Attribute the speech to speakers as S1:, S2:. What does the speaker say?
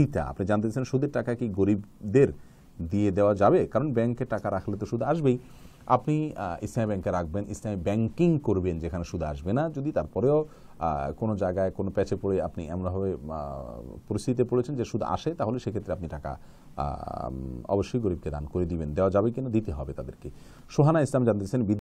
S1: এইটা আপনি জানতে চান সুদের টাকা কি গরিবদের দিয়ে দেওয়া যাবে কারণ ব্যাংকে টাকা রাখলে তো সুদ আসবেই আপনি ইসলামী ব্যাংকে রাখবেন ইসলামী ব্যাংকিং করবেন যেখানে সুদ আসবে না যদি তারপরেও কোনো জায়গায় কোনো প্যাচে পড়ে আপনি এমনভাবে পরিস্থিতিতে পড়েছেন যে সুদ আসে তাহলে সেক্ষেত্রে আপনি টাকা অবশ্যই গরিবকে দান করে দিবেন দেওয়া যাবে কিনা দিতে হবে তাদেরকে সোহানা ইসলাম জানতেছেন